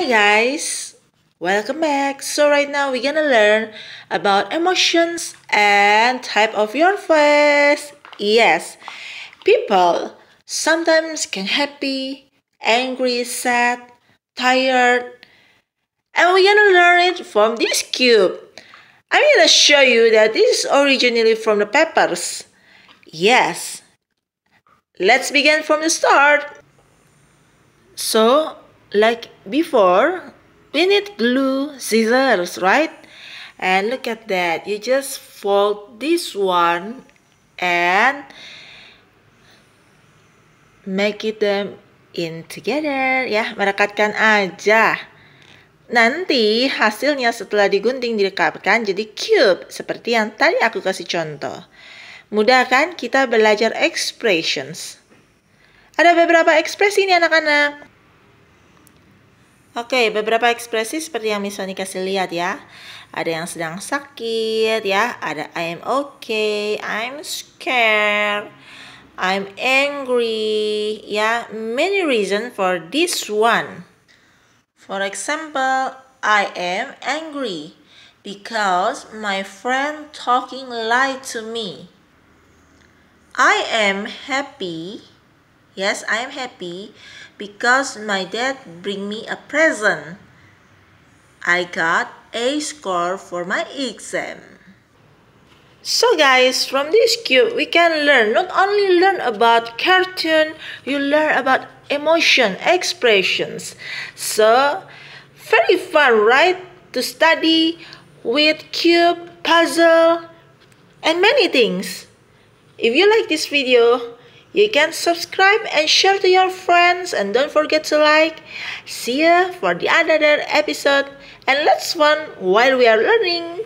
Hi guys! Welcome back! So right now we're gonna learn about emotions and type of your face. Yes, people sometimes can happy, angry, sad, tired. And we're gonna learn it from this cube. I'm gonna show you that this is originally from the peppers. Yes. Let's begin from the start. So like before, we need glue scissors, right? And look at that. You just fold this one and make it them in together ya merekatkan aja nanti hasilnya setelah digunting direkatkan jadi cube seperti yang tadi aku kasih contoh mudah kan kita belajar expressions ada beberapa ekspresi ini anak-anak Oke, beberapa ekspresi seperti yang misalnya kasih lihat ya. Ada yang sedang sakit ya, ada I'm okay, I'm scared, I'm angry ya. Many reason for this one. For example, I am angry because my friend talking lie to me. I am happy Yes, I am happy because my dad bring me a present. I got A score for my exam. So guys, from this cube, we can learn, not only learn about cartoon, you learn about emotion, expressions. So, very fun, right? To study with cube, puzzle, and many things. If you like this video, you can subscribe and share to your friends and don't forget to like. See you for the another episode and let's fun while we are learning.